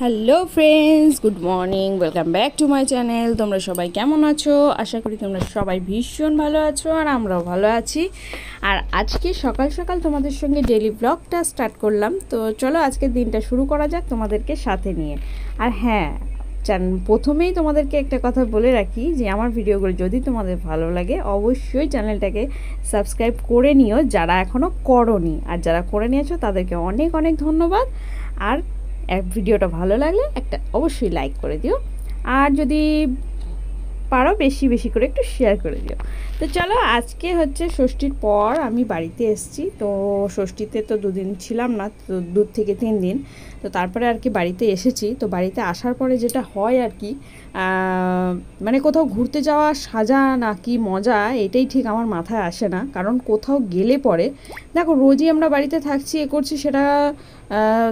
hello friends good morning welcome back to my channel তোমরা সবাই কেমন আছো আশা করি তোমরা সবাই ভীষণ ভালো আছো আর আমরাও ভালো আছি আর আজকে সকাল সকাল তোমাদের সঙ্গে ডেলি ব্লগটা স্টার্ট করলাম তো চলো আজকে দিনটা শুরু করা যাক তোমাদেরকে সাথে নিয়ে আর হ্যাঁ প্রথমেই তোমাদেরকে একটা কথা বলে রাখি যে আমার ভিডিওগুলো যদি তোমাদের ভালো লাগে অবশ্যই চ্যানেলটাকে সাবস্ক্রাইব করে নিও যারা এখনও করনি আর যারা করে নিয়েছো তাদেরকে অনেক অনেক ধন্যবাদ আর ভিডিওটা ভালো লাগলে একটা অবশ্যই লাইক করে দিও আর যদি পারো বেশি বেশি করে একটু শেয়ার করে দিও তো চলো আজকে হচ্ছে ষষ্ঠীর পর আমি বাড়িতে এসছি তো ষষ্ঠীতে তো দুদিন ছিলাম না তো দু থেকে তিন দিন তো তারপরে আর কি বাড়িতে এসেছি তো বাড়িতে আসার পরে যেটা হয় আর কি মানে কোথাও ঘুরতে যাওয়া সাজা নাকি মজা এটাই ঠিক আমার মাথায় আসে না কারণ কোথাও গেলে পরে দেখো রোজই আমরা বাড়িতে থাকছি এ করছি সেটা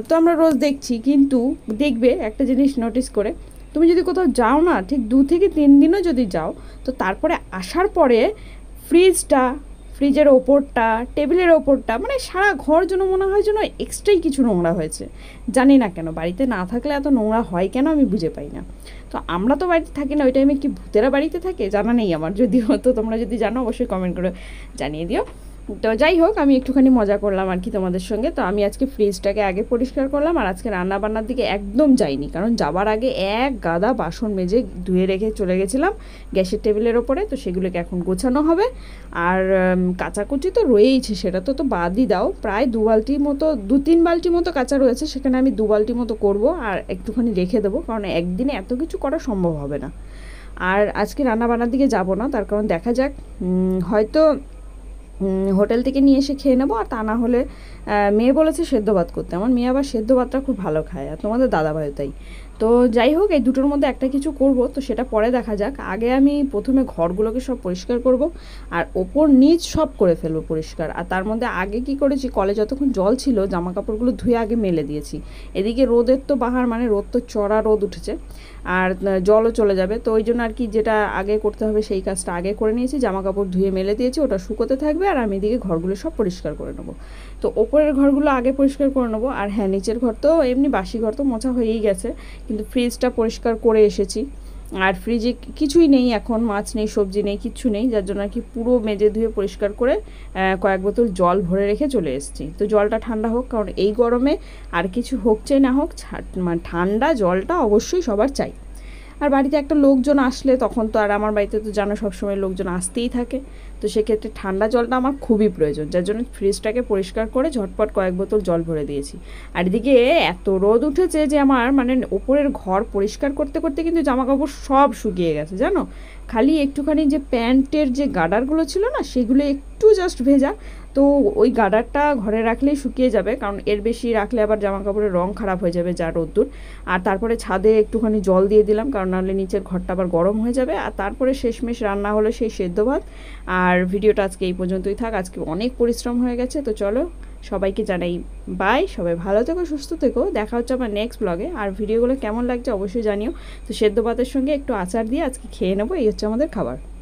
তো আমরা রোজ দেখছি কিন্তু দেখবে একটা জিনিস নোটিস করে তুমি যদি কোথাও যাও না ঠিক দু থেকে তিন দিনও যদি যাও তো তারপরে আসার পরে ফ্রিজটা ফ্রিজের ওপরটা টেবিলের ওপরটা মানে সারা ঘর যেন মনে হয় যেন এক্সট্রাই কিছু নোংরা হয়েছে জানি না কেন বাড়িতে না থাকলে এত নোংরা হয় কেন আমি বুঝে পাই না তো আমরা তো বাড়িতে থাকি না ওই টাইমে কি ভূতেরা বাড়িতে থাকে জানা নেই আমার যদি হতো তোমরা যদি জানো অবশ্যই কমেন্ট করে জানিয়ে দিও তো যাই হোক আমি একটুখানি মজা করলাম আর কি তোমাদের সঙ্গে তো আমি আজকে ফ্রিজটাকে আগে পরিষ্কার করলাম আর আজকে রান্নাবান্নার দিকে একদম যাইনি কারণ যাবার আগে এক গাদা বাসন মেজে ধুয়ে রেখে চলে গেছিলাম গ্যাসের টেবিলের ওপরে তো সেগুলোকে এখন গোছানো হবে আর কাঁচাকুচি তো রয়েইছে সেটা তো তো বাদই দাও প্রায় দু বালতি মতো দু তিন বালতি মতো কাঁচা রয়েছে সেখানে আমি দু বালতি মতো করব আর একটুখানি রেখে দেবো কারণ একদিনে এত কিছু করা সম্ভব হবে না আর আজকে রান্না বান্নার দিকে যাব না তার কারণ দেখা যাক হয়তো হোটেল থেকে নিয়ে এসে খেয়ে নেবো আর তা না হলে মেয়ে বলেছে সেদ্ধ ভাত করতে আমার মেয়ে আবার সেদ্ধ ভাতটা খুব ভালো খায় আর তোমাদের দাদাভাইও তাই তো যাই হোক এই দুটোর মধ্যে একটা কিছু করব তো সেটা পরে দেখা যাক আগে আমি প্রথমে ঘরগুলোকে সব পরিষ্কার করব আর ওপর নিচ সব করে ফেলবো পরিষ্কার আর তার মধ্যে আগে কি করেছি কলে যতক্ষণ জল ছিল জামা কাপড়গুলো ধুয়ে আগে মেলে দিয়েছি এদিকে রোদের তো বাহার মানে রোদ তো চড়া রোদ উঠেছে আর জলও চলে যাবে তো ওই জন্য আর কি যেটা আগে করতে হবে সেই কাজটা আগে করে নিয়েছি জামা কাপড় ধুয়ে মেলে দিয়েছি ওটা শুকোতে থাকবে আর আমি এদিকে ঘরগুলো সব পরিষ্কার করে নেবো তো ওপরের ঘরগুলো আগে পরিষ্কার করে নেবো আর হ্যাঁ নিচের ঘর তো এমনি বাসি ঘর তো মোছা হয়েই গেছে কিন্তু ফ্রিজটা পরিষ্কার করে এসেছি আর ফ্রিজে কিছুই নেই এখন মাছ নেই সবজি নেই কিচ্ছু নেই যার জন্য আর কি পুরো মেজে ধুয়ে পরিষ্কার করে কয়েক বোতল জল ভরে রেখে চলে এসেছি তো জলটা ঠান্ডা হোক কারণ এই গরমে আর কিছু হোক চাই না হোক মানে ঠান্ডা জলটা অবশ্যই সবার চাই আর বাড়িতে একটা লোকজন আসলে তখন তো আর আমার বাড়িতে তো জানো সবসময় লোকজন আসতেই থাকে তো সেক্ষেত্রে ঠান্ডা জলটা আমার খুবই প্রয়োজন যার জন্য ফ্রিজটাকে পরিষ্কার করে ঝটপট কয়েক বোতল জল ভরে দিয়েছি আর এদিকে এত রোদ উঠেছে যে আমার মানে ওপরের ঘর পরিষ্কার করতে করতে কিন্তু জামা কাপড় সব শুকিয়ে গেছে জানো খালি একটুখানি যে প্যান্টের যে গাডারগুলো ছিল না সেগুলো একটু একটু জাস্ট ভেজা তো ওই গাডারটা ঘরে রাখলেই শুকিয়ে যাবে কারণ এর বেশি রাখলে আবার জামা কাপড়ের রং খারাপ হয়ে যাবে যা রোদ্দুর আর তারপরে ছাদে একটুখানি জল দিয়ে দিলাম কারণ নাহলে নিচের ঘরটা আবার গরম হয়ে যাবে আর তারপরে শেষমেশ রান্না হলো সেই সেদ্ধ ভাত আর ভিডিওটা আজকে এই পর্যন্তই থাক আজকে অনেক পরিশ্রম হয়ে গেছে তো চলো সবাইকে জানাই বাই সবাই ভালো থেকো সুস্থ থেকো দেখা হচ্ছে আমার নেক্সট ব্লগে আর ভিডিওগুলো কেমন লাগছে অবশ্যই জানিও তো সেদ্ধ ভাতের সঙ্গে একটু আচার দিয়ে আজকে খেয়ে নেবো এই হচ্ছে আমাদের খাবার